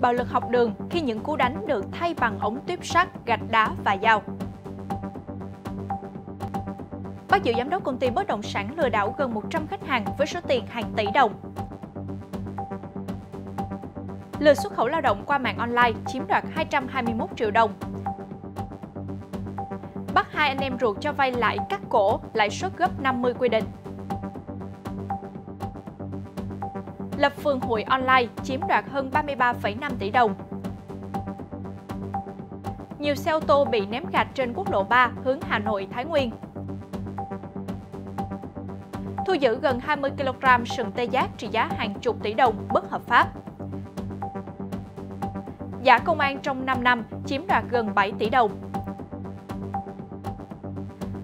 bạo lực học đường khi những cú đánh được thay bằng ống tuyếp sắt, gạch đá và dao. Bắt giữ giám đốc công ty bất động sản lừa đảo gần 100 khách hàng với số tiền hàng tỷ đồng. Lừa xuất khẩu lao động qua mạng online chiếm đoạt 221 triệu đồng. Bắt hai anh em ruột cho vay lãi cắt cổ, lãi suất gấp 50 quy định. lập phường hội online chiếm đoạt hơn 33,5 tỷ đồng. Nhiều xe ô tô bị ném gạch trên quốc lộ 3 hướng Hà Nội, Thái Nguyên. Thu giữ gần 20 kg sừng tê giác trị giá hàng chục tỷ đồng bất hợp pháp. Giả công an trong 5 năm chiếm đoạt gần 7 tỷ đồng.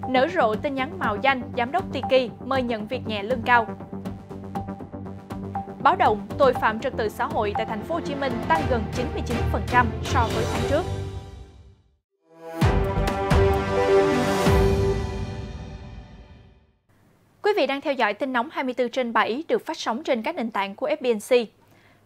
Nở rộ tin nhắn màu danh, giám đốc Tiki mời nhận việc nhẹ lương cao, Báo động tội phạm trật tự xã hội tại thành phố Hồ Chí Minh tăng gần 99% so với tháng trước. Quý vị đang theo dõi tin nóng 24 trên 7 được phát sóng trên các nền tảng của FBNC.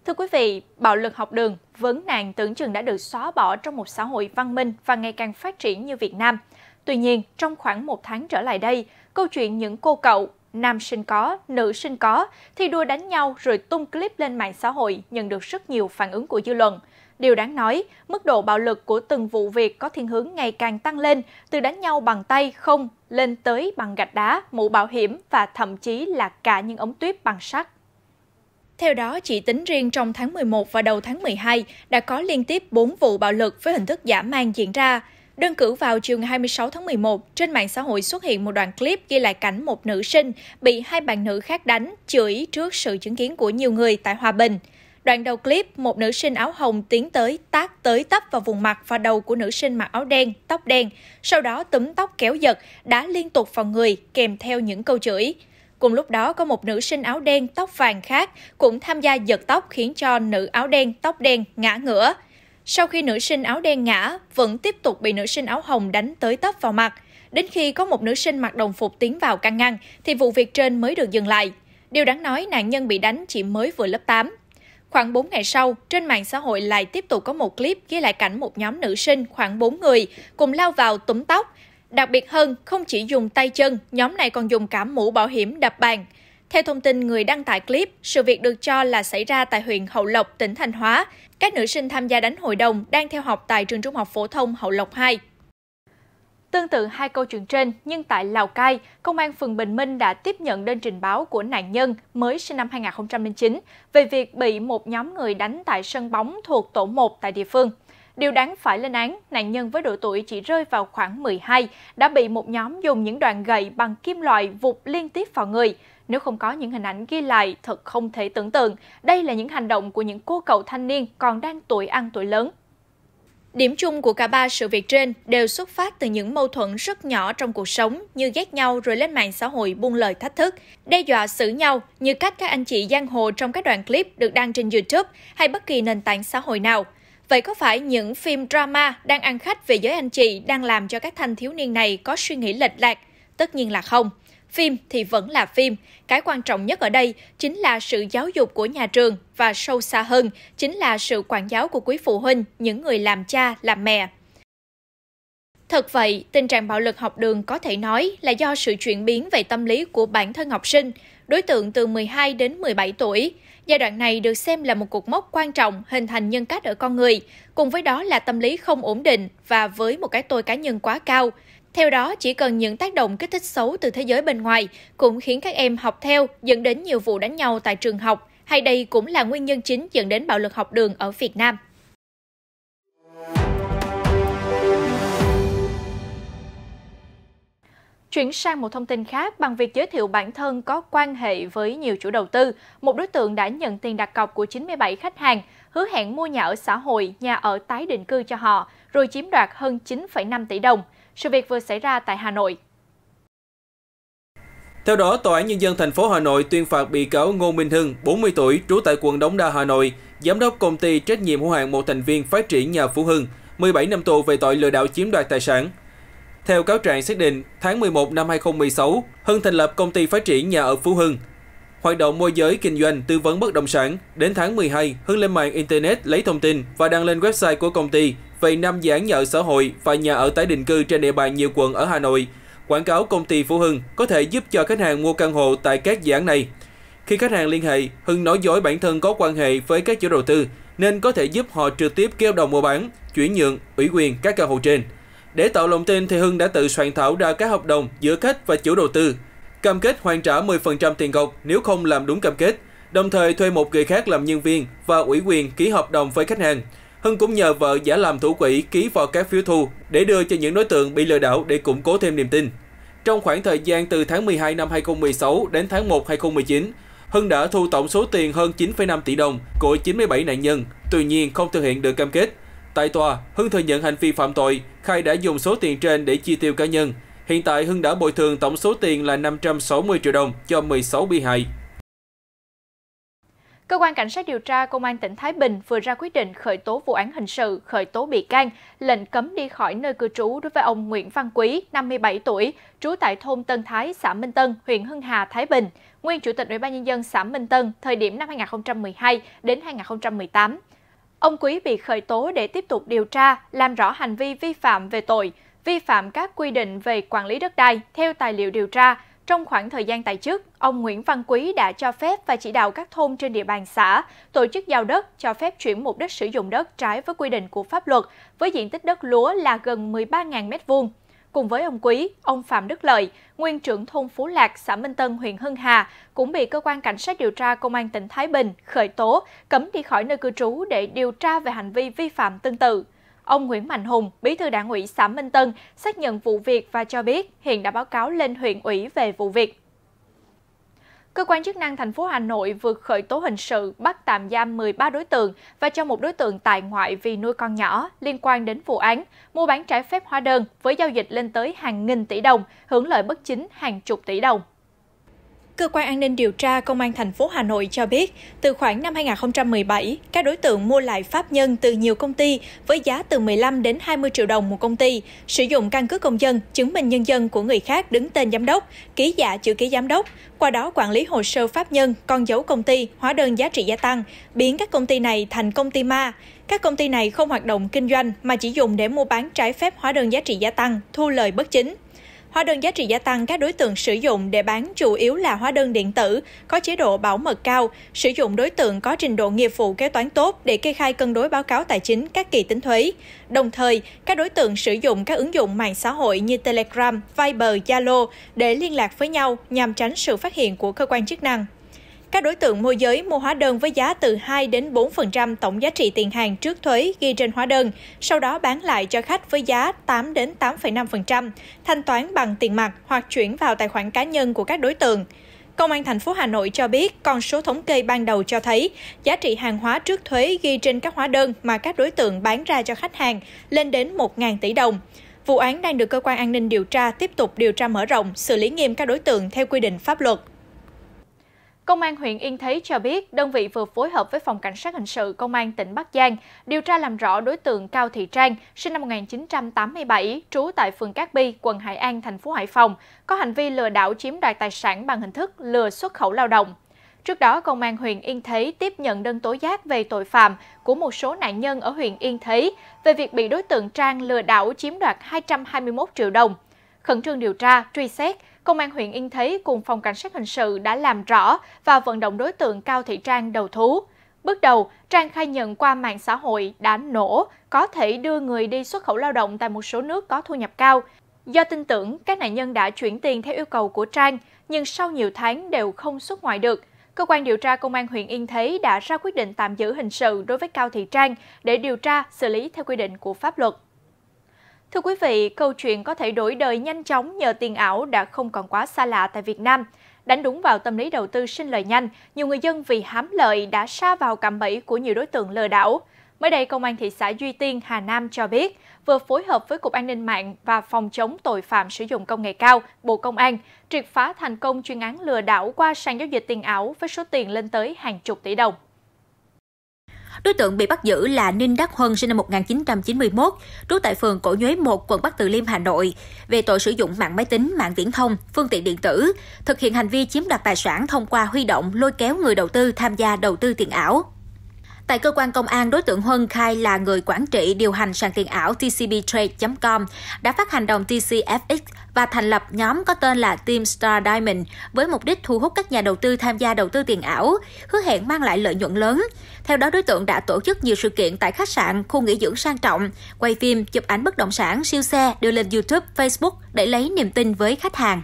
Thưa quý vị, bạo lực học đường, vấn nạn tưởng chừng đã được xóa bỏ trong một xã hội văn minh và ngày càng phát triển như Việt Nam. Tuy nhiên, trong khoảng một tháng trở lại đây, câu chuyện những cô cậu nam sinh có, nữ sinh có, thi đua đánh nhau rồi tung clip lên mạng xã hội nhận được rất nhiều phản ứng của dư luận. Điều đáng nói, mức độ bạo lực của từng vụ việc có thiên hướng ngày càng tăng lên, từ đánh nhau bằng tay không lên tới bằng gạch đá, mũ bảo hiểm và thậm chí là cả những ống tuyếp bằng sắt. Theo đó, chỉ tính riêng trong tháng 11 và đầu tháng 12 đã có liên tiếp 4 vụ bạo lực với hình thức giả mang diễn ra. Đơn cử vào chiều ngày 26 tháng 11, trên mạng xã hội xuất hiện một đoạn clip ghi lại cảnh một nữ sinh bị hai bạn nữ khác đánh, chửi trước sự chứng kiến của nhiều người tại Hòa Bình. Đoạn đầu clip, một nữ sinh áo hồng tiến tới tác tới tấp vào vùng mặt và đầu của nữ sinh mặc áo đen, tóc đen, sau đó túm tóc kéo giật, đá liên tục vào người kèm theo những câu chửi. Cùng lúc đó có một nữ sinh áo đen tóc vàng khác cũng tham gia giật tóc khiến cho nữ áo đen tóc đen ngã ngửa. Sau khi nữ sinh áo đen ngã, vẫn tiếp tục bị nữ sinh áo hồng đánh tới tấp vào mặt. Đến khi có một nữ sinh mặc đồng phục tiến vào căn ngăn, thì vụ việc trên mới được dừng lại. Điều đáng nói, nạn nhân bị đánh chỉ mới vừa lớp 8. Khoảng 4 ngày sau, trên mạng xã hội lại tiếp tục có một clip ghi lại cảnh một nhóm nữ sinh khoảng 4 người cùng lao vào túm tóc. Đặc biệt hơn, không chỉ dùng tay chân, nhóm này còn dùng cả mũ bảo hiểm đập bàn. Theo thông tin người đăng tải clip, sự việc được cho là xảy ra tại huyện Hậu Lộc, tỉnh Thanh Hóa. Các nữ sinh tham gia đánh hội đồng đang theo học tại trường trung học phổ thông Hậu Lộc 2. Tương tự hai câu chuyện trên, nhưng tại Lào Cai, Công an phường Bình Minh đã tiếp nhận đơn trình báo của nạn nhân mới sinh năm 2009 về việc bị một nhóm người đánh tại sân bóng thuộc tổ 1 tại địa phương. Điều đáng phải lên án, nạn nhân với độ tuổi chỉ rơi vào khoảng 12 đã bị một nhóm dùng những đoạn gậy bằng kim loại vụt liên tiếp vào người. Nếu không có những hình ảnh ghi lại, thật không thể tưởng tượng. Đây là những hành động của những cô cậu thanh niên còn đang tuổi ăn tuổi lớn. Điểm chung của cả ba sự việc trên đều xuất phát từ những mâu thuẫn rất nhỏ trong cuộc sống như ghét nhau rồi lên mạng xã hội buông lời thách thức, đe dọa xử nhau như cách các anh chị giang hồ trong các đoạn clip được đăng trên YouTube hay bất kỳ nền tảng xã hội nào. Vậy có phải những phim drama đang ăn khách về giới anh chị đang làm cho các thanh thiếu niên này có suy nghĩ lệch lạc? Tất nhiên là không phim thì vẫn là phim. Cái quan trọng nhất ở đây chính là sự giáo dục của nhà trường và sâu xa hơn chính là sự quản giáo của quý phụ huynh, những người làm cha, làm mẹ. Thật vậy, tình trạng bạo lực học đường có thể nói là do sự chuyển biến về tâm lý của bản thân học sinh, đối tượng từ 12 đến 17 tuổi. Giai đoạn này được xem là một cuộc mốc quan trọng hình thành nhân cách ở con người, cùng với đó là tâm lý không ổn định và với một cái tôi cá nhân quá cao. Theo đó, chỉ cần những tác động kích thích xấu từ thế giới bên ngoài cũng khiến các em học theo dẫn đến nhiều vụ đánh nhau tại trường học, hay đây cũng là nguyên nhân chính dẫn đến bạo lực học đường ở Việt Nam. Chuyển sang một thông tin khác bằng việc giới thiệu bản thân có quan hệ với nhiều chủ đầu tư, một đối tượng đã nhận tiền đặt cọc của 97 khách hàng hứa hẹn mua nhà ở xã hội, nhà ở tái định cư cho họ, rồi chiếm đoạt hơn 9,5 tỷ đồng. Sự việc vừa xảy ra tại Hà Nội. Theo đó, Tòa án Nhân dân thành phố Hà Nội tuyên phạt bị cáo Ngô Minh Hưng, 40 tuổi, trú tại quận Đống Đa, Hà Nội, giám đốc công ty trách nhiệm hữu hạn một thành viên phát triển nhà Phú Hưng, 17 năm tù về tội lừa đảo chiếm đoạt tài sản. Theo cáo trạng xác định, tháng 11 năm 2016, Hưng thành lập công ty phát triển nhà ở Phú Hưng hoạt động môi giới kinh doanh tư vấn bất động sản. Đến tháng 12, Hưng lên mạng Internet lấy thông tin và đăng lên website của công ty về 5 dự án nhà ở xã hội và nhà ở tái định cư trên địa bàn nhiều quận ở Hà Nội. Quảng cáo công ty Phú Hưng có thể giúp cho khách hàng mua căn hộ tại các dự án này. Khi khách hàng liên hệ, Hưng nói dối bản thân có quan hệ với các chủ đầu tư nên có thể giúp họ trực tiếp kêu đồng mua bán, chuyển nhượng, ủy quyền các căn hộ trên. Để tạo lòng tin thì Hưng đã tự soạn thảo ra các hợp đồng giữa khách và chủ đầu tư cam kết hoàn trả 10% tiền cọc nếu không làm đúng cam kết, đồng thời thuê một người khác làm nhân viên và ủy quyền ký hợp đồng với khách hàng. Hưng cũng nhờ vợ giả làm thủ quỹ ký vào các phiếu thu để đưa cho những đối tượng bị lừa đảo để củng cố thêm niềm tin. Trong khoảng thời gian từ tháng 12 năm 2016 đến tháng 1 2019, Hưng đã thu tổng số tiền hơn 9,5 tỷ đồng của 97 nạn nhân, tuy nhiên không thực hiện được cam kết. Tại tòa, Hưng thừa nhận hành vi phạm tội, khai đã dùng số tiền trên để chi tiêu cá nhân, Hiện tại Hưng đã bồi thường tổng số tiền là 560 triệu đồng cho 16 bị hại. Cơ quan Cảnh sát điều tra Công an tỉnh Thái Bình vừa ra quyết định khởi tố vụ án hình sự, khởi tố bị can, lệnh cấm đi khỏi nơi cư trú đối với ông Nguyễn Văn Quý, 57 tuổi, trú tại thôn Tân Thái, xã Minh Tân, huyện Hưng Hà, Thái Bình, nguyên Chủ tịch Ủy ban Nhân dân xã Minh Tân thời điểm năm 2012 đến 2018. Ông Quý bị khởi tố để tiếp tục điều tra, làm rõ hành vi vi phạm về tội vi phạm các quy định về quản lý đất đai theo tài liệu điều tra. Trong khoảng thời gian tại chức, ông Nguyễn Văn Quý đã cho phép và chỉ đạo các thôn trên địa bàn xã tổ chức giao đất, cho phép chuyển mục đích sử dụng đất trái với quy định của pháp luật, với diện tích đất lúa là gần 13.000 m2. Cùng với ông Quý, ông Phạm Đức Lợi, nguyên trưởng thôn Phú Lạc, xã Minh Tân, huyện Hưng Hà, cũng bị cơ quan cảnh sát điều tra công an tỉnh Thái Bình khởi tố, cấm đi khỏi nơi cư trú để điều tra về hành vi vi phạm tương tự. Ông Nguyễn Mạnh Hùng, bí thư đảng ủy xã Minh Tân, xác nhận vụ việc và cho biết hiện đã báo cáo lên huyện ủy về vụ việc. Cơ quan chức năng thành phố Hà Nội vừa khởi tố hình sự bắt tạm giam 13 đối tượng và cho một đối tượng tại ngoại vì nuôi con nhỏ liên quan đến vụ án mua bán trái phép hóa đơn với giao dịch lên tới hàng nghìn tỷ đồng, hưởng lợi bất chính hàng chục tỷ đồng. Cơ quan an ninh điều tra Công an thành phố Hà Nội cho biết, từ khoảng năm 2017, các đối tượng mua lại pháp nhân từ nhiều công ty với giá từ 15 đến 20 triệu đồng một công ty, sử dụng căn cước công dân, chứng minh nhân dân của người khác đứng tên giám đốc, ký giả chữ ký giám đốc, qua đó quản lý hồ sơ pháp nhân, con dấu công ty, hóa đơn giá trị gia tăng, biến các công ty này thành công ty ma. Các công ty này không hoạt động kinh doanh mà chỉ dùng để mua bán trái phép hóa đơn giá trị gia tăng, thu lời bất chính. Hóa đơn giá trị gia tăng các đối tượng sử dụng để bán chủ yếu là hóa đơn điện tử, có chế độ bảo mật cao, sử dụng đối tượng có trình độ nghiệp vụ kế toán tốt để kê khai cân đối báo cáo tài chính các kỳ tính thuế. Đồng thời, các đối tượng sử dụng các ứng dụng mạng xã hội như Telegram, Viber, Zalo để liên lạc với nhau nhằm tránh sự phát hiện của cơ quan chức năng. Các đối tượng môi giới mua hóa đơn với giá từ 2 đến 4% tổng giá trị tiền hàng trước thuế ghi trên hóa đơn, sau đó bán lại cho khách với giá 8 đến 8,5%, thanh toán bằng tiền mặt hoặc chuyển vào tài khoản cá nhân của các đối tượng. Công an thành phố Hà Nội cho biết, con số thống kê ban đầu cho thấy giá trị hàng hóa trước thuế ghi trên các hóa đơn mà các đối tượng bán ra cho khách hàng lên đến 1.000 tỷ đồng. Vụ án đang được cơ quan an ninh điều tra tiếp tục điều tra mở rộng, xử lý nghiêm các đối tượng theo quy định pháp luật. Công an huyện Yên Thế cho biết, đơn vị vừa phối hợp với Phòng Cảnh sát Hình sự Công an tỉnh Bắc Giang điều tra làm rõ đối tượng Cao Thị Trang, sinh năm 1987, trú tại phường Cát Bi, quận Hải An, thành phố Hải Phòng, có hành vi lừa đảo chiếm đoạt tài sản bằng hình thức lừa xuất khẩu lao động. Trước đó, Công an huyện Yên Thế tiếp nhận đơn tố giác về tội phạm của một số nạn nhân ở huyện Yên Thế về việc bị đối tượng Trang lừa đảo chiếm đoạt 221 triệu đồng. Khẩn trương điều tra, truy xét, Công an huyện Yên Thế cùng phòng cảnh sát hình sự đã làm rõ và vận động đối tượng Cao Thị Trang đầu thú. Bước đầu, Trang khai nhận qua mạng xã hội đã nổ, có thể đưa người đi xuất khẩu lao động tại một số nước có thu nhập cao. Do tin tưởng, các nạn nhân đã chuyển tiền theo yêu cầu của Trang, nhưng sau nhiều tháng đều không xuất ngoại được. Cơ quan điều tra Công an huyện Yên Thế đã ra quyết định tạm giữ hình sự đối với Cao Thị Trang để điều tra, xử lý theo quy định của pháp luật. Thưa quý vị, câu chuyện có thể đổi đời nhanh chóng nhờ tiền ảo đã không còn quá xa lạ tại Việt Nam. Đánh đúng vào tâm lý đầu tư sinh lời nhanh, nhiều người dân vì hám lợi đã sa vào cạm bẫy của nhiều đối tượng lừa đảo. Mới đây, Công an thị xã Duy Tiên, Hà Nam cho biết, vừa phối hợp với Cục An ninh mạng và Phòng chống tội phạm sử dụng công nghệ cao, Bộ Công an, triệt phá thành công chuyên án lừa đảo qua sàn giao dịch tiền ảo với số tiền lên tới hàng chục tỷ đồng. Đối tượng bị bắt giữ là Ninh Đắc Huân sinh năm 1991, trú tại phường Cổ Nhuế 1, quận Bắc Từ Liêm, Hà Nội, về tội sử dụng mạng máy tính, mạng viễn thông, phương tiện điện tử, thực hiện hành vi chiếm đoạt tài sản thông qua huy động lôi kéo người đầu tư tham gia đầu tư tiền ảo. Tại cơ quan công an, đối tượng Huân khai là người quản trị điều hành sàn tiền ảo tcbtrade.com, đã phát hành đồng TCFX và thành lập nhóm có tên là Team Star Diamond với mục đích thu hút các nhà đầu tư tham gia đầu tư tiền ảo, hứa hẹn mang lại lợi nhuận lớn. Theo đó, đối tượng đã tổ chức nhiều sự kiện tại khách sạn, khu nghỉ dưỡng sang trọng, quay phim, chụp ảnh bất động sản, siêu xe, đưa lên YouTube, Facebook để lấy niềm tin với khách hàng.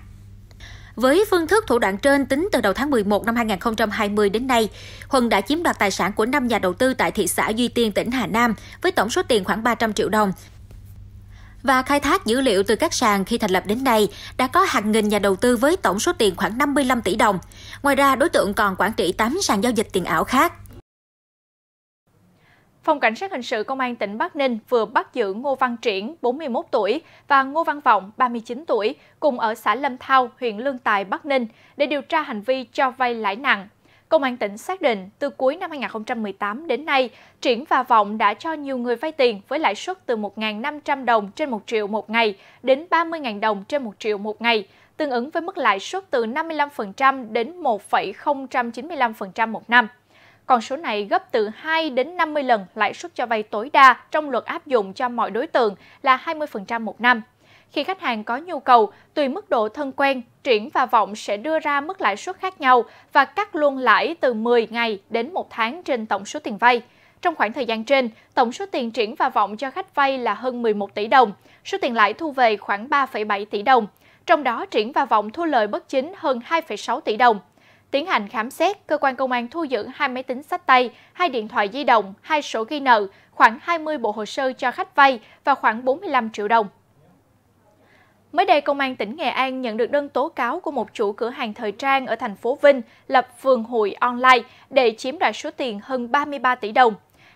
Với phương thức thủ đoạn trên, tính từ đầu tháng 11 năm 2020 đến nay, Huân đã chiếm đoạt tài sản của 5 nhà đầu tư tại thị xã Duy Tiên, tỉnh Hà Nam với tổng số tiền khoảng 300 triệu đồng. Và khai thác dữ liệu từ các sàn khi thành lập đến nay, đã có hàng nghìn nhà đầu tư với tổng số tiền khoảng 55 tỷ đồng. Ngoài ra, đối tượng còn quản trị 8 sàn giao dịch tiền ảo khác. Phòng Cảnh sát Hình sự Công an tỉnh Bắc Ninh vừa bắt giữ Ngô Văn Triển, 41 tuổi, và Ngô Văn Vọng, 39 tuổi, cùng ở xã Lâm Thao, huyện Lương Tài, Bắc Ninh, để điều tra hành vi cho vay lãi nặng. Công an tỉnh xác định, từ cuối năm 2018 đến nay, Triển và Vọng đã cho nhiều người vay tiền với lãi suất từ 1.500 đồng trên 1 triệu một ngày đến 30.000 đồng trên 1 triệu một ngày, tương ứng với mức lãi suất từ 55% đến 1,095% một năm. Còn số này gấp từ 2 đến 50 lần lãi suất cho vay tối đa trong luật áp dụng cho mọi đối tượng là 20% một năm. Khi khách hàng có nhu cầu, tùy mức độ thân quen, Triển và Vọng sẽ đưa ra mức lãi suất khác nhau và cắt luôn lãi từ 10 ngày đến 1 tháng trên tổng số tiền vay. Trong khoảng thời gian trên, tổng số tiền Triển và Vọng cho khách vay là hơn 11 tỷ đồng, số tiền lãi thu về khoảng 3,7 tỷ đồng. Trong đó, Triển và Vọng thu lợi bất chính hơn 2,6 tỷ đồng. Tiến hành khám xét, cơ quan công an thu giữ hai máy tính sách tay, hai điện thoại di động, hai sổ ghi nợ, khoảng 20 bộ hồ sơ cho khách vay và khoảng 45 triệu đồng. Mới đây, Công an tỉnh Nghệ An nhận được đơn tố cáo của một chủ cửa hàng thời trang ở thành phố Vinh lập phường hội online để chiếm đoạt số tiền hơn 33 tỷ đồng.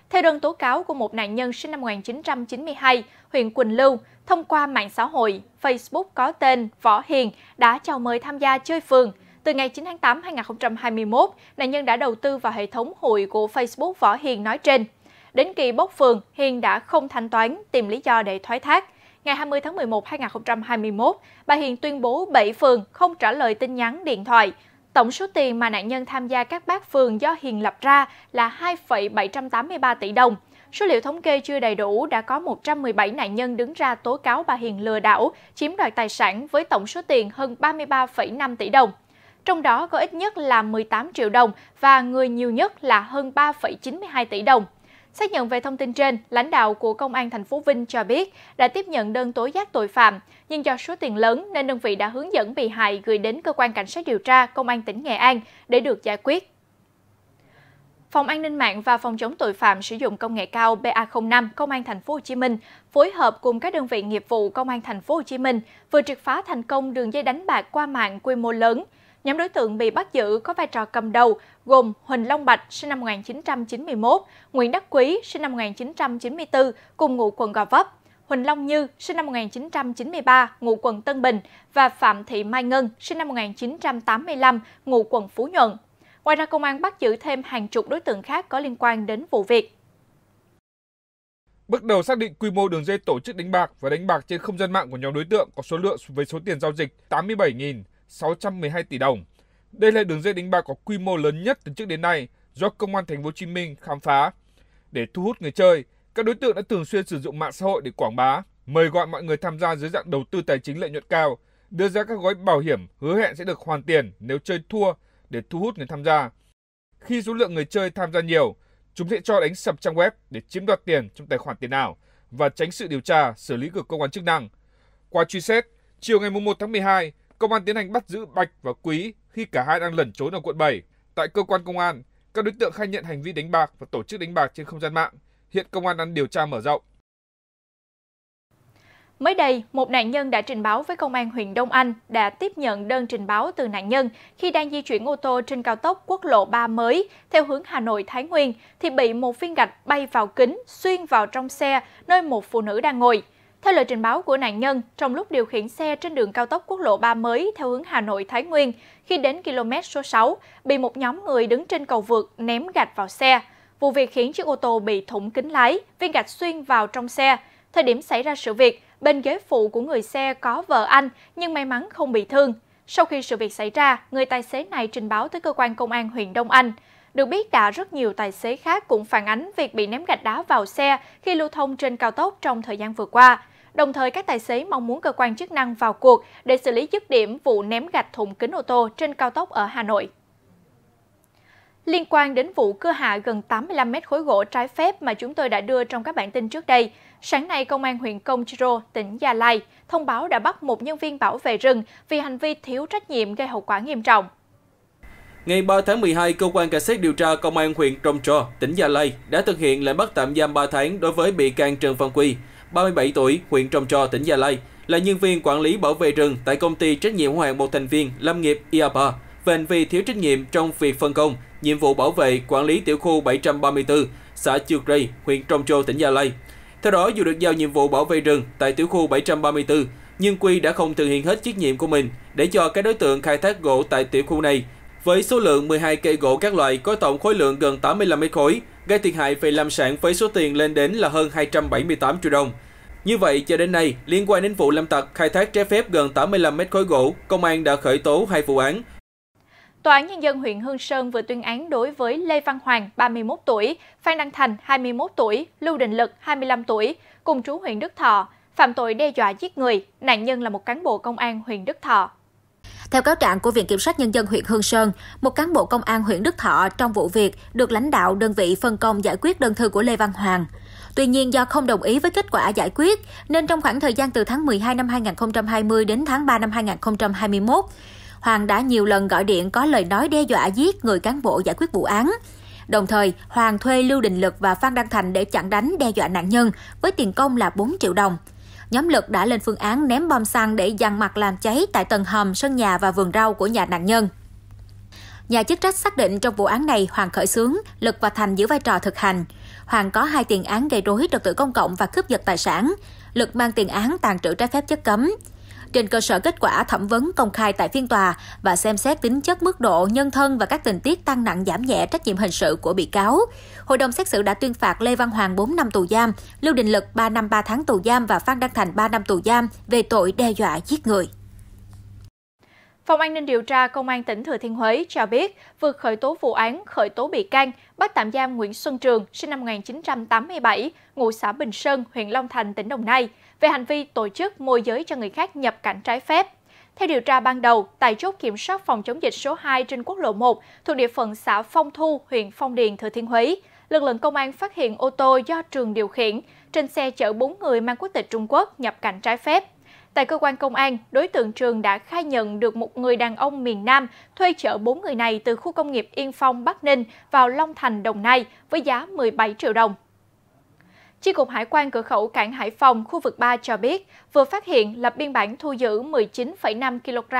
Theo đơn tố cáo của một nạn nhân sinh năm 1992, huyện Quỳnh Lưu, thông qua mạng xã hội, Facebook có tên Võ Hiền đã chào mời tham gia chơi phường – từ ngày 9 tháng 8 2021, nạn nhân đã đầu tư vào hệ thống hụi của Facebook Võ Hiền nói trên. Đến kỳ bốc phường, Hiền đã không thanh toán, tìm lý do để thoái thác. Ngày 20 tháng 11 2021, bà Hiền tuyên bố 7 phường không trả lời tin nhắn điện thoại. Tổng số tiền mà nạn nhân tham gia các bát phường do Hiền lập ra là 2,783 tỷ đồng. Số liệu thống kê chưa đầy đủ đã có 117 nạn nhân đứng ra tố cáo bà Hiền lừa đảo, chiếm đoạt tài sản với tổng số tiền hơn 33,5 tỷ đồng trong đó có ít nhất là 18 triệu đồng và người nhiều nhất là hơn 3,92 tỷ đồng. Xác nhận về thông tin trên, lãnh đạo của Công an thành phố Vinh cho biết đã tiếp nhận đơn tố giác tội phạm, nhưng do số tiền lớn nên đơn vị đã hướng dẫn bị hại gửi đến cơ quan cảnh sát điều tra Công an tỉnh Nghệ An để được giải quyết. Phòng An ninh mạng và Phòng chống tội phạm sử dụng công nghệ cao BA05 Công an thành phố Hồ Chí Minh phối hợp cùng các đơn vị nghiệp vụ Công an thành phố Hồ Chí Minh vừa triệt phá thành công đường dây đánh bạc qua mạng quy mô lớn Nhóm đối tượng bị bắt giữ có vai trò cầm đầu gồm Huỳnh Long Bạch sinh năm 1991, Nguyễn Đắc Quý sinh năm 1994 cùng ngụ quận Gò Vấp, Huỳnh Long Như sinh năm 1993 ngụ quận Tân Bình và Phạm Thị Mai Ngân sinh năm 1985 ngụ quận Phú Nhuận. Ngoài ra, công an bắt giữ thêm hàng chục đối tượng khác có liên quan đến vụ việc. Bước đầu xác định quy mô đường dây tổ chức đánh bạc và đánh bạc trên không gian mạng của nhóm đối tượng có số lượng với số tiền giao dịch 87.000 612 tỷ đồng. Đây là đường dây đánh bạc có quy mô lớn nhất từ trước đến nay do công an thành phố Hồ Chí Minh khám phá. Để thu hút người chơi, các đối tượng đã thường xuyên sử dụng mạng xã hội để quảng bá, mời gọi mọi người tham gia dưới dạng đầu tư tài chính lợi nhuận cao, đưa ra các gói bảo hiểm hứa hẹn sẽ được hoàn tiền nếu chơi thua để thu hút người tham gia. Khi số lượng người chơi tham gia nhiều, chúng sẽ cho đánh sập trang web để chiếm đoạt tiền trong tài khoản tiền ảo và tránh sự điều tra xử lý của cơ quan chức năng. Qua truy xét, chiều ngày 1 tháng 12, Công an tiến hành bắt giữ Bạch và Quý khi cả hai đang lẩn trốn ở quận 7. Tại cơ quan công an, các đối tượng khai nhận hành vi đánh bạc và tổ chức đánh bạc trên không gian mạng. Hiện công an đang điều tra mở rộng. Mới đây, một nạn nhân đã trình báo với công an huyện Đông Anh đã tiếp nhận đơn trình báo từ nạn nhân khi đang di chuyển ô tô trên cao tốc quốc lộ 3 mới theo hướng Hà Nội Thái Nguyên thì bị một viên gạch bay vào kính xuyên vào trong xe nơi một phụ nữ đang ngồi. Theo lời trình báo của nạn nhân, trong lúc điều khiển xe trên đường cao tốc quốc lộ 3 mới theo hướng Hà Nội Thái Nguyên, khi đến km số 6, bị một nhóm người đứng trên cầu vượt ném gạch vào xe. Vụ việc khiến chiếc ô tô bị thủng kính lái, viên gạch xuyên vào trong xe. Thời điểm xảy ra sự việc, bên ghế phụ của người xe có vợ anh nhưng may mắn không bị thương. Sau khi sự việc xảy ra, người tài xế này trình báo tới cơ quan công an huyện Đông Anh. Được biết đã rất nhiều tài xế khác cũng phản ánh việc bị ném gạch đá vào xe khi lưu thông trên cao tốc trong thời gian vừa qua. Đồng thời, các tài xế mong muốn cơ quan chức năng vào cuộc để xử lý dứt điểm vụ ném gạch thùng kính ô tô trên cao tốc ở Hà Nội. Liên quan đến vụ cưa hạ gần 85 mét khối gỗ trái phép mà chúng tôi đã đưa trong các bản tin trước đây, sáng nay Công an huyện Công Chiro, tỉnh Gia Lai thông báo đã bắt một nhân viên bảo vệ rừng vì hành vi thiếu trách nhiệm gây hậu quả nghiêm trọng. Ngày 3 tháng 12, cơ quan cảnh sát điều tra công an huyện Trong Trò, tỉnh Gia Lai đã thực hiện lệnh bắt tạm giam 3 tháng đối với bị can Trần Văn Quy, 37 tuổi, huyện Trong Trò, tỉnh Gia Lai, là nhân viên quản lý bảo vệ rừng tại công ty trách nhiệm hữu hạn một thành viên Lâm nghiệp IAPA về hành vi thiếu trách nhiệm trong việc phân công, nhiệm vụ bảo vệ quản lý tiểu khu 734, xã Chư Rây, huyện Trong Trô, tỉnh Gia Lai. Theo đó, dù được giao nhiệm vụ bảo vệ rừng tại tiểu khu 734, nhưng Quy đã không thực hiện hết trách nhiệm của mình để cho các đối tượng khai thác gỗ tại tiểu khu này với số lượng 12 cây gỗ các loại có tổng khối lượng gần 85 mét khối, gây thiệt hại về lâm sản với số tiền lên đến là hơn 278 triệu đồng. Như vậy, cho đến nay, liên quan đến vụ lâm tặc khai thác trái phép gần 85 mét khối gỗ, công an đã khởi tố hai vụ án. Tòa án Nhân dân huyện Hương Sơn vừa tuyên án đối với Lê Văn Hoàng, 31 tuổi, Phan Đăng Thành, 21 tuổi, Lưu Đình Lực, 25 tuổi, cùng chú huyện Đức Thọ, phạm tội đe dọa giết người, nạn nhân là một cán bộ công an huyện Đức Thọ. Theo cáo trạng của Viện Kiểm sát Nhân dân huyện Hương Sơn, một cán bộ công an huyện Đức Thọ trong vụ việc được lãnh đạo đơn vị phân công giải quyết đơn thư của Lê Văn Hoàng. Tuy nhiên do không đồng ý với kết quả giải quyết, nên trong khoảng thời gian từ tháng 12 năm 2020 đến tháng 3 năm 2021, Hoàng đã nhiều lần gọi điện có lời nói đe dọa giết người cán bộ giải quyết vụ án. Đồng thời, Hoàng thuê Lưu Đình Lực và Phan Đăng Thành để chặn đánh đe dọa nạn nhân với tiền công là 4 triệu đồng nhóm Lực đã lên phương án ném bom xăng để dằn mặt làm cháy tại tầng hầm, sân nhà và vườn rau của nhà nạn nhân. Nhà chức trách xác định trong vụ án này Hoàng khởi xướng, Lực và Thành giữ vai trò thực hành. Hoàng có hai tiền án gây rối trật tự công cộng và cướp giật tài sản. Lực mang tiền án tàn trữ trái phép chất cấm trên cơ sở kết quả thẩm vấn công khai tại phiên tòa và xem xét tính chất mức độ, nhân thân và các tình tiết tăng nặng giảm nhẹ trách nhiệm hình sự của bị cáo. Hội đồng xét xử đã tuyên phạt Lê Văn Hoàng 4 năm tù giam, Lưu Đình Lực 3 năm 3 tháng tù giam và Phan Đăng Thành 3 năm tù giam về tội đe dọa giết người. Phòng An ninh điều tra Công an tỉnh Thừa Thiên Huế cho biết vừa khởi tố vụ án, khởi tố bị can, bắt tạm giam Nguyễn Xuân Trường, sinh năm 1987, ngụ xã Bình Sơn, huyện Long Thành, tỉnh Đồng Nai, về hành vi tổ chức môi giới cho người khác nhập cảnh trái phép. Theo điều tra ban đầu, tại chốt kiểm soát phòng chống dịch số 2 trên quốc lộ 1 thuộc địa phận xã Phong Thu, huyện Phong Điền, Thừa Thiên Huế, lực lượng công an phát hiện ô tô do Trường điều khiển trên xe chở 4 người mang quốc tịch Trung Quốc nhập cảnh trái phép. Tại cơ quan công an, đối tượng Trường đã khai nhận được một người đàn ông miền Nam thuê chở 4 người này từ khu công nghiệp Yên Phong, Bắc Ninh vào Long Thành, Đồng Nai với giá 17 triệu đồng. Chi cục Hải quan cửa khẩu cảng Hải Phòng khu vực 3 cho biết vừa phát hiện lập biên bản thu giữ 19,5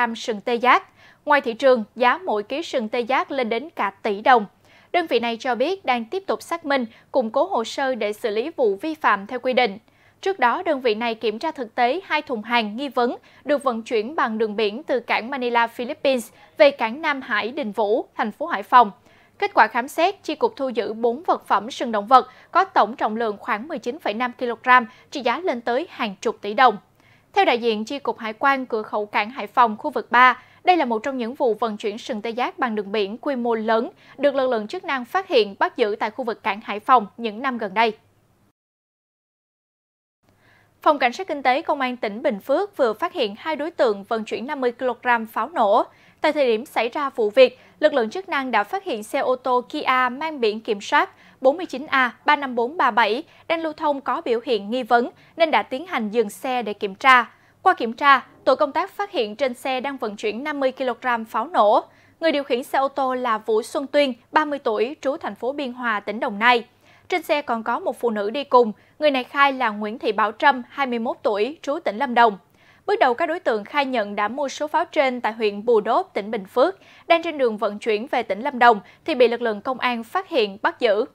kg sừng tê giác. Ngoài thị trường, giá mỗi ký sừng tê giác lên đến cả tỷ đồng. Đơn vị này cho biết đang tiếp tục xác minh, củng cố hồ sơ để xử lý vụ vi phạm theo quy định. Trước đó, đơn vị này kiểm tra thực tế hai thùng hàng nghi vấn được vận chuyển bằng đường biển từ cảng Manila, Philippines về cảng Nam Hải Đình Vũ, thành phố Hải Phòng – Kết quả khám xét, chi cục thu giữ 4 vật phẩm sừng động vật có tổng trọng lượng khoảng 19,5 kg, trị giá lên tới hàng chục tỷ đồng. Theo đại diện Chi cục Hải quan cửa khẩu cảng Hải Phòng khu vực 3, đây là một trong những vụ vận chuyển sừng tê giác bằng đường biển quy mô lớn được lực lượng chức năng phát hiện bắt giữ tại khu vực cảng Hải Phòng những năm gần đây. Phòng Cảnh sát Kinh tế Công an tỉnh Bình Phước vừa phát hiện hai đối tượng vận chuyển 50 kg pháo nổ. Tại thời điểm xảy ra vụ việc, lực lượng chức năng đã phát hiện xe ô tô Kia mang biển kiểm soát 49A35437 đang lưu thông có biểu hiện nghi vấn nên đã tiến hành dừng xe để kiểm tra. Qua kiểm tra, tổ công tác phát hiện trên xe đang vận chuyển 50 kg pháo nổ. Người điều khiển xe ô tô là Vũ Xuân Tuyên, 30 tuổi, trú thành phố Biên Hòa, tỉnh Đồng Nai. Trên xe còn có một phụ nữ đi cùng, người này khai là Nguyễn Thị Bảo Trâm, 21 tuổi, trú tỉnh Lâm Đồng. Bước đầu các đối tượng khai nhận đã mua số pháo trên tại huyện Bù Đốp, tỉnh Bình Phước, đang trên đường vận chuyển về tỉnh Lâm Đồng thì bị lực lượng công an phát hiện bắt giữ.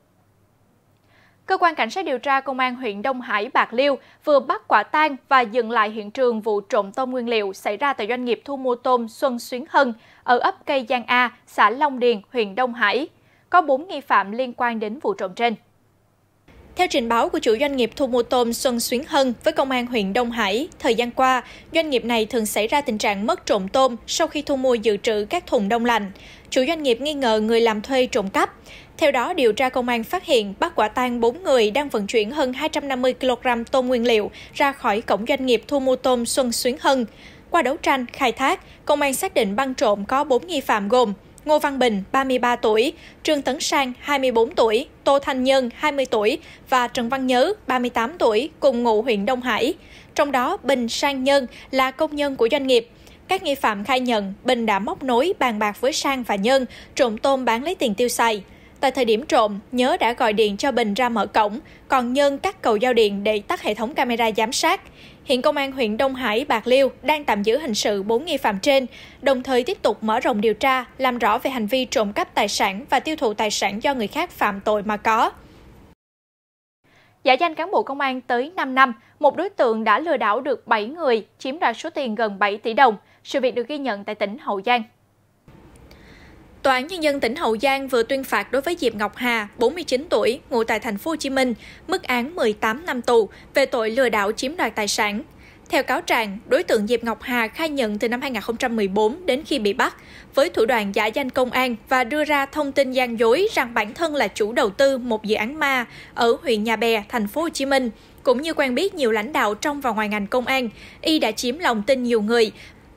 Cơ quan Cảnh sát điều tra Công an huyện Đông Hải Bạc Liêu vừa bắt quả tang và dừng lại hiện trường vụ trộm tôm nguyên liệu xảy ra tại doanh nghiệp thu mua tôm Xuân Xuyến Hân ở ấp Cây Giang A, xã Long Điền, huyện Đông Hải. Có 4 nghi phạm liên quan đến vụ trộm trên. Theo trình báo của chủ doanh nghiệp thu mua tôm Xuân Xuyến Hân với công an huyện Đông Hải, thời gian qua, doanh nghiệp này thường xảy ra tình trạng mất trộm tôm sau khi thu mua dự trữ các thùng đông lạnh. Chủ doanh nghiệp nghi ngờ người làm thuê trộm cắp. Theo đó, điều tra công an phát hiện bắt quả tang 4 người đang vận chuyển hơn 250 kg tôm nguyên liệu ra khỏi cổng doanh nghiệp thu mua tôm Xuân Xuyến Hân. Qua đấu tranh, khai thác, công an xác định băng trộm có 4 nghi phạm gồm Ngô Văn Bình 33 tuổi, Trương Tấn Sang 24 tuổi, Tô Thanh Nhân 20 tuổi và Trần Văn Nhớ 38 tuổi cùng ngụ huyện Đông Hải. Trong đó Bình Sang Nhân là công nhân của doanh nghiệp. Các nghi phạm khai nhận Bình đã móc nối bàn bạc với Sang và Nhân, trộm tôm bán lấy tiền tiêu xài. Tại thời điểm trộm, Nhớ đã gọi điện cho Bình ra mở cổng, còn Nhân cắt cầu giao điện để tắt hệ thống camera giám sát. Hiện công an huyện Đông Hải, Bạc Liêu đang tạm giữ hình sự 4 nghi phạm trên, đồng thời tiếp tục mở rộng điều tra, làm rõ về hành vi trộm cắp tài sản và tiêu thụ tài sản do người khác phạm tội mà có. Giả danh cán bộ công an tới 5 năm, một đối tượng đã lừa đảo được 7 người, chiếm đoạt số tiền gần 7 tỷ đồng. Sự việc được ghi nhận tại tỉnh Hậu Giang. Tòa án nhân dân tỉnh Hậu Giang vừa tuyên phạt đối với Diệp Ngọc Hà, 49 tuổi, ngụ tại thành phố Hồ Chí Minh, mức án 18 năm tù về tội lừa đảo chiếm đoạt tài sản. Theo cáo trạng, đối tượng Diệp Ngọc Hà khai nhận từ năm 2014 đến khi bị bắt, với thủ đoạn giả danh công an và đưa ra thông tin gian dối rằng bản thân là chủ đầu tư một dự án ma ở huyện Nhà Bè, thành phố Hồ Chí Minh, cũng như quen biết nhiều lãnh đạo trong và ngoài ngành công an, y đã chiếm lòng tin nhiều người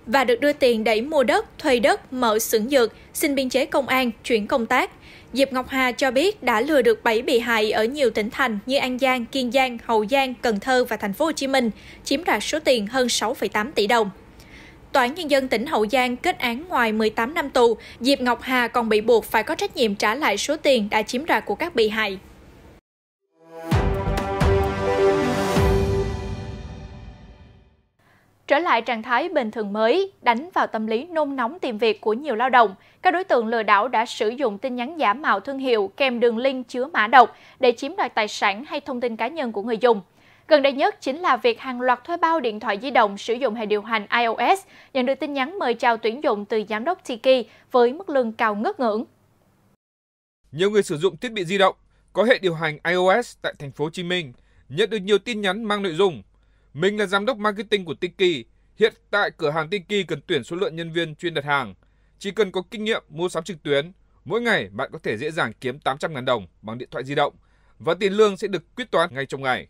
và được đưa tiền để mua đất, thuê đất, mở xưởng dược, xin biên chế công an, chuyển công tác. Diệp Ngọc Hà cho biết đã lừa được 7 bị hại ở nhiều tỉnh thành như An Giang, Kiên Giang, Hậu Giang, Cần Thơ và Thành phố Hồ Chí Minh, chiếm đoạt số tiền hơn 6,8 tỷ đồng. Tòa án Nhân dân tỉnh Hậu Giang kết án ngoài 18 năm tù, Diệp Ngọc Hà còn bị buộc phải có trách nhiệm trả lại số tiền đã chiếm đoạt của các bị hại. Trở lại trạng thái bình thường mới, đánh vào tâm lý nôn nóng tìm việc của nhiều lao động, các đối tượng lừa đảo đã sử dụng tin nhắn giả mạo thương hiệu kèm đường link chứa mã độc để chiếm đoạt tài sản hay thông tin cá nhân của người dùng. Gần đây nhất chính là việc hàng loạt thuê bao điện thoại di động sử dụng hệ điều hành iOS nhận được tin nhắn mời chào tuyển dụng từ giám đốc Tiki với mức lương cao ngất ngưỡng. Nhiều người sử dụng thiết bị di động có hệ điều hành iOS tại thành phố Hồ Chí Minh nhận được nhiều tin nhắn mang nội dung mình là giám đốc marketing của Tiki. Hiện tại cửa hàng Tiki cần tuyển số lượng nhân viên chuyên đặt hàng. Chỉ cần có kinh nghiệm mua sắm trực tuyến, mỗi ngày bạn có thể dễ dàng kiếm 800.000 đồng bằng điện thoại di động và tiền lương sẽ được quyết toán ngay trong ngày.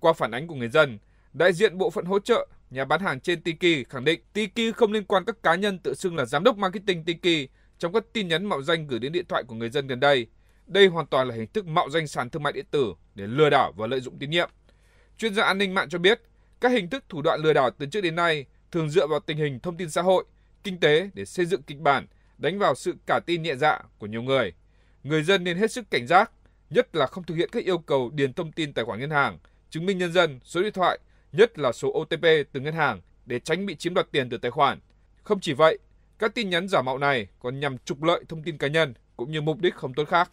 Qua phản ánh của người dân, đại diện bộ phận hỗ trợ nhà bán hàng trên Tiki khẳng định Tiki không liên quan các cá nhân tự xưng là giám đốc marketing Tiki trong các tin nhắn mạo danh gửi đến điện thoại của người dân gần đây. Đây hoàn toàn là hình thức mạo danh sàn thương mại điện tử để lừa đảo và lợi dụng tín nhiệm. Chuyên gia an ninh mạng cho biết, các hình thức thủ đoạn lừa đảo từ trước đến nay thường dựa vào tình hình thông tin xã hội, kinh tế để xây dựng kịch bản, đánh vào sự cả tin nhẹ dạ của nhiều người. Người dân nên hết sức cảnh giác, nhất là không thực hiện các yêu cầu điền thông tin tài khoản ngân hàng, chứng minh nhân dân, số điện thoại, nhất là số OTP từ ngân hàng để tránh bị chiếm đoạt tiền từ tài khoản. Không chỉ vậy, các tin nhắn giả mạo này còn nhằm trục lợi thông tin cá nhân cũng như mục đích không tốt khác.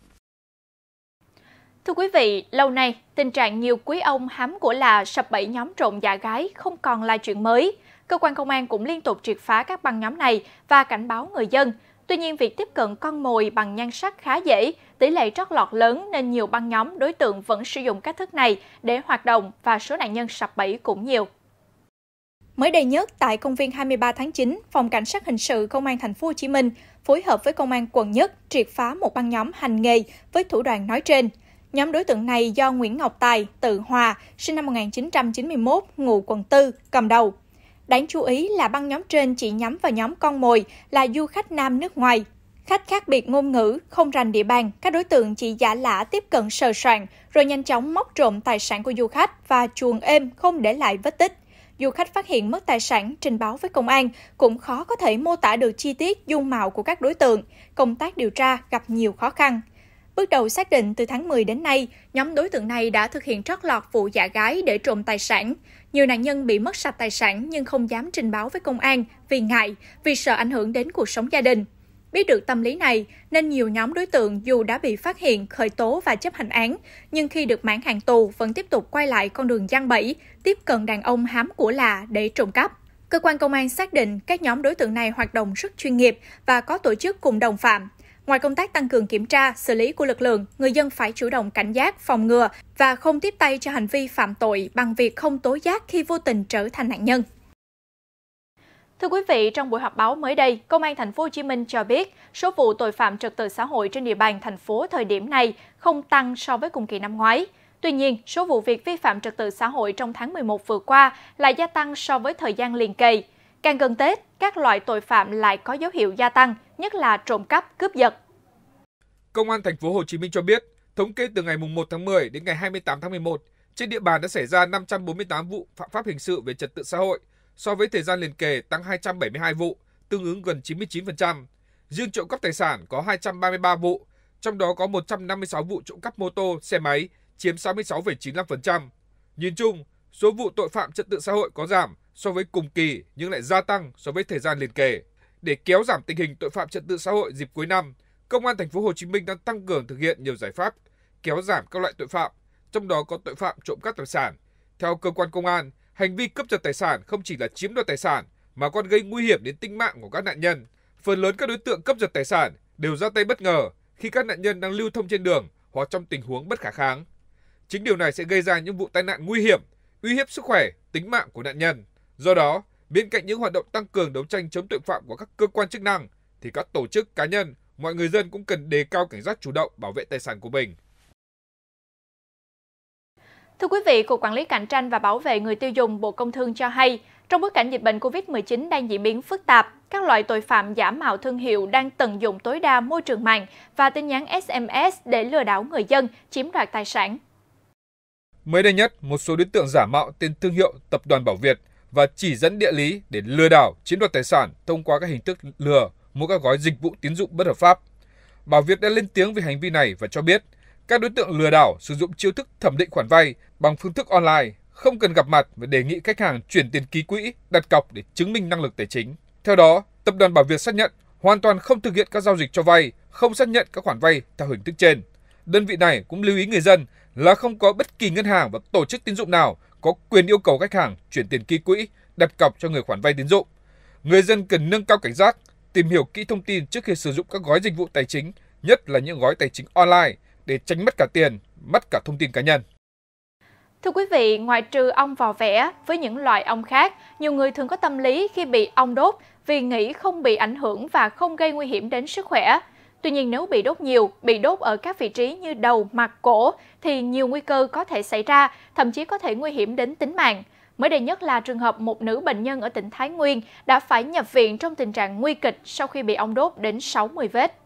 Thưa quý vị, lâu nay, tình trạng nhiều quý ông hám của là sập bẫy nhóm trộm giả gái không còn là chuyện mới. Cơ quan công an cũng liên tục triệt phá các băng nhóm này và cảnh báo người dân. Tuy nhiên, việc tiếp cận con mồi bằng nhan sắc khá dễ, tỷ lệ trót lọt lớn nên nhiều băng nhóm đối tượng vẫn sử dụng cách thức này để hoạt động và số nạn nhân sập bẫy cũng nhiều. Mới đây nhất, tại công viên 23 tháng 9, Phòng Cảnh sát Hình sự Công an Thành phố Hồ Chí Minh phối hợp với Công an quận nhất triệt phá một băng nhóm hành nghề với thủ đoạn nói trên – Nhóm đối tượng này do Nguyễn Ngọc Tài, Tự Hòa, sinh năm 1991, ngụ quận 4, cầm đầu. Đáng chú ý là băng nhóm trên chỉ nhắm vào nhóm con mồi là du khách nam nước ngoài. Khách khác biệt ngôn ngữ, không rành địa bàn, các đối tượng chỉ giả lả tiếp cận sờ soạn, rồi nhanh chóng móc trộm tài sản của du khách và chuồng êm không để lại vết tích. Du khách phát hiện mất tài sản, trình báo với công an, cũng khó có thể mô tả được chi tiết dung mạo của các đối tượng. Công tác điều tra gặp nhiều khó khăn. Bước đầu xác định từ tháng 10 đến nay, nhóm đối tượng này đã thực hiện trót lọt vụ giả gái để trộm tài sản. Nhiều nạn nhân bị mất sạch tài sản nhưng không dám trình báo với công an vì ngại, vì sợ ảnh hưởng đến cuộc sống gia đình. Biết được tâm lý này, nên nhiều nhóm đối tượng dù đã bị phát hiện, khởi tố và chấp hành án, nhưng khi được mãn hàng tù vẫn tiếp tục quay lại con đường gian bẫy, tiếp cận đàn ông hám của là để trộm cắp. Cơ quan công an xác định các nhóm đối tượng này hoạt động rất chuyên nghiệp và có tổ chức cùng đồng phạm, Ngoài công tác tăng cường kiểm tra, xử lý của lực lượng, người dân phải chủ động cảnh giác, phòng ngừa và không tiếp tay cho hành vi phạm tội bằng việc không tố giác khi vô tình trở thành nạn nhân. Thưa quý vị, trong buổi họp báo mới đây, Công an thành phố Hồ Chí Minh cho biết, số vụ tội phạm trật tự xã hội trên địa bàn thành phố thời điểm này không tăng so với cùng kỳ năm ngoái. Tuy nhiên, số vụ việc vi phạm trật tự xã hội trong tháng 11 vừa qua lại gia tăng so với thời gian liền kề. Càng gần Tết, các loại tội phạm lại có dấu hiệu gia tăng, nhất là trộm cắp, cướp giật. Công an thành phố Hồ Chí Minh cho biết, thống kê từ ngày 1 tháng 10 đến ngày 28 tháng 11, trên địa bàn đã xảy ra 548 vụ phạm pháp hình sự về trật tự xã hội, so với thời gian liền kề tăng 272 vụ, tương ứng gần 99%. Riêng trộm cắp tài sản có 233 vụ, trong đó có 156 vụ trộm cắp mô tô, xe máy, chiếm 66,95%. Nhìn chung, số vụ tội phạm trật tự xã hội có giảm, so với cùng kỳ nhưng lại gia tăng so với thời gian liền kề. Để kéo giảm tình hình tội phạm trật tự xã hội dịp cuối năm, Công an thành phố Hồ Chí Minh đang tăng cường thực hiện nhiều giải pháp kéo giảm các loại tội phạm, trong đó có tội phạm trộm cắp tài sản. Theo cơ quan công an, hành vi cướp giật tài sản không chỉ là chiếm đoạt tài sản mà còn gây nguy hiểm đến tính mạng của các nạn nhân. Phần lớn các đối tượng cướp giật tài sản đều ra tay bất ngờ khi các nạn nhân đang lưu thông trên đường hoặc trong tình huống bất khả kháng. Chính điều này sẽ gây ra những vụ tai nạn nguy hiểm, uy hiếp sức khỏe, tính mạng của nạn nhân. Do đó, bên cạnh những hoạt động tăng cường đấu tranh chống tội phạm của các cơ quan chức năng, thì các tổ chức cá nhân, mọi người dân cũng cần đề cao cảnh giác chủ động bảo vệ tài sản của mình. Thưa quý vị, Cục Quản lý Cạnh tranh và Bảo vệ Người tiêu dùng Bộ Công Thương cho hay, trong bối cảnh dịch bệnh COVID-19 đang diễn biến phức tạp, các loại tội phạm giả mạo thương hiệu đang tận dụng tối đa môi trường mạng và tin nhắn SMS để lừa đảo người dân, chiếm đoạt tài sản. Mới đây nhất, một số đối tượng giả mạo tên thương hiệu Tập đoàn Bảo Việt – và chỉ dẫn địa lý để lừa đảo chiếm đoạt tài sản thông qua các hình thức lừa mua các gói dịch vụ tín dụng bất hợp pháp. Bảo Việt đã lên tiếng về hành vi này và cho biết các đối tượng lừa đảo sử dụng chiêu thức thẩm định khoản vay bằng phương thức online, không cần gặp mặt và đề nghị khách hàng chuyển tiền ký quỹ, đặt cọc để chứng minh năng lực tài chính. Theo đó, Tập đoàn Bảo Việt xác nhận hoàn toàn không thực hiện các giao dịch cho vay, không xác nhận các khoản vay theo hình thức trên. Đơn vị này cũng lưu ý người dân là không có bất kỳ ngân hàng và tổ chức tín dụng nào có quyền yêu cầu khách hàng chuyển tiền ký quỹ, đặt cọc cho người khoản vay tín dụng. Người dân cần nâng cao cảnh giác, tìm hiểu kỹ thông tin trước khi sử dụng các gói dịch vụ tài chính, nhất là những gói tài chính online để tránh mất cả tiền, mất cả thông tin cá nhân. Thưa quý vị, ngoài trừ ong vò vẽ, với những loài ong khác, nhiều người thường có tâm lý khi bị ong đốt vì nghĩ không bị ảnh hưởng và không gây nguy hiểm đến sức khỏe. Tuy nhiên nếu bị đốt nhiều, bị đốt ở các vị trí như đầu, mặt, cổ thì nhiều nguy cơ có thể xảy ra, thậm chí có thể nguy hiểm đến tính mạng. Mới đây nhất là trường hợp một nữ bệnh nhân ở tỉnh Thái Nguyên đã phải nhập viện trong tình trạng nguy kịch sau khi bị ong đốt đến 60 vết.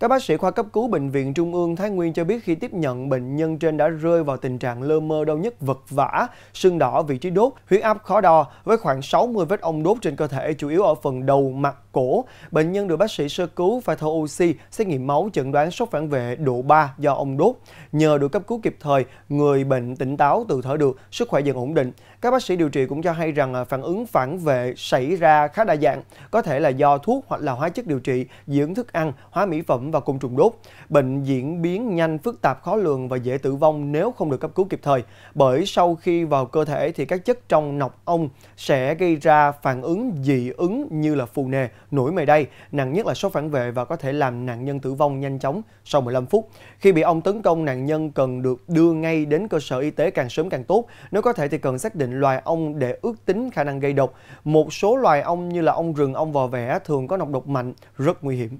Các bác sĩ khoa cấp cứu Bệnh viện Trung ương Thái Nguyên cho biết khi tiếp nhận bệnh nhân trên đã rơi vào tình trạng lơ mơ đau nhức vật vã, sưng đỏ vị trí đốt, huyết áp khó đo với khoảng 60 vết ong đốt trên cơ thể chủ yếu ở phần đầu, mặt, cổ. Bệnh nhân được bác sĩ sơ cứu phải thở oxy, xét nghiệm máu chẩn đoán sốc phản vệ độ 3 do ong đốt. Nhờ được cấp cứu kịp thời, người bệnh tỉnh táo tự thở được, sức khỏe dần ổn định. Các bác sĩ điều trị cũng cho hay rằng à, phản ứng phản vệ xảy ra khá đa dạng, có thể là do thuốc hoặc là hóa chất điều trị, dưỡng thức ăn, hóa mỹ phẩm và côn trùng đốt. Bệnh diễn biến nhanh, phức tạp, khó lường và dễ tử vong nếu không được cấp cứu kịp thời. Bởi sau khi vào cơ thể thì các chất trong nọc ong sẽ gây ra phản ứng dị ứng như là phù nề, nổi mề đay, nặng nhất là sốt phản vệ và có thể làm nạn nhân tử vong nhanh chóng sau 15 phút. Khi bị ong tấn công, nạn nhân cần được đưa ngay đến cơ sở y tế càng sớm càng tốt. Nếu có thể thì cần xác định loài ong để ước tính khả năng gây độc. Một số loài ong như là ong rừng, ong vò vẽ thường có nọc độc mạnh, rất nguy hiểm.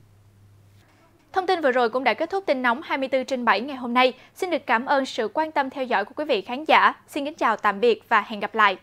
Thông tin vừa rồi cũng đã kết thúc tin nóng 24 trên 7 ngày hôm nay. Xin được cảm ơn sự quan tâm theo dõi của quý vị khán giả. Xin kính chào tạm biệt và hẹn gặp lại.